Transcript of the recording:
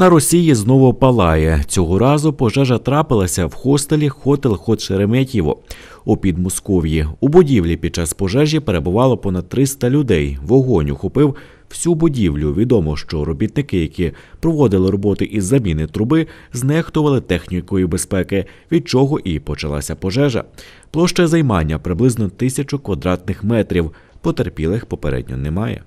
На Росії знову палає. Цього разу пожежа трапилася в хостелі Хотел Хот Шереметьєво у Підмосков'ї. У будівлі під час пожежі перебувало понад 300 людей. Вогонь ухопив всю будівлю. Відомо, що робітники, які проводили роботи із заміни труби, знехтували технікою безпеки, від чого і почалася пожежа. Площа займання приблизно тисячу квадратних метрів. Потерпілих попередньо немає.